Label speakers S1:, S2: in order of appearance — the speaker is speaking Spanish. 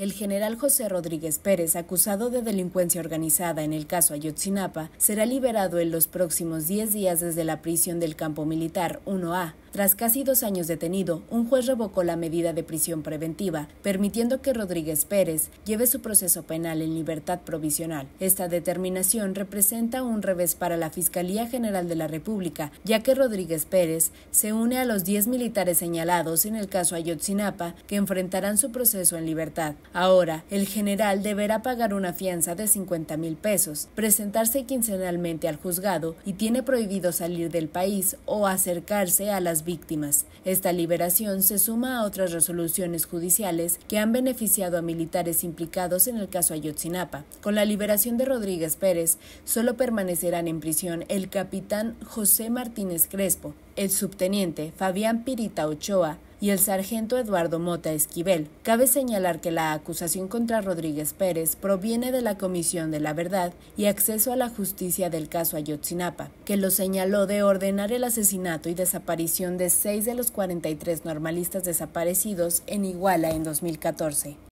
S1: El general José Rodríguez Pérez, acusado de delincuencia organizada en el caso Ayotzinapa, será liberado en los próximos 10 días desde la prisión del campo militar 1A. Tras casi dos años detenido, un juez revocó la medida de prisión preventiva, permitiendo que Rodríguez Pérez lleve su proceso penal en libertad provisional. Esta determinación representa un revés para la Fiscalía General de la República, ya que Rodríguez Pérez se une a los 10 militares señalados en el caso Ayotzinapa que enfrentarán su proceso en libertad. Ahora, el general deberá pagar una fianza de 50 mil pesos, presentarse quincenalmente al juzgado y tiene prohibido salir del país o acercarse a las víctimas. Esta liberación se suma a otras resoluciones judiciales que han beneficiado a militares implicados en el caso Ayotzinapa. Con la liberación de Rodríguez Pérez, solo permanecerán en prisión el capitán José Martínez Crespo, el subteniente Fabián Pirita Ochoa, y el sargento Eduardo Mota Esquivel. Cabe señalar que la acusación contra Rodríguez Pérez proviene de la Comisión de la Verdad y Acceso a la Justicia del caso Ayotzinapa, que lo señaló de ordenar el asesinato y desaparición de seis de los 43 normalistas desaparecidos en Iguala en 2014.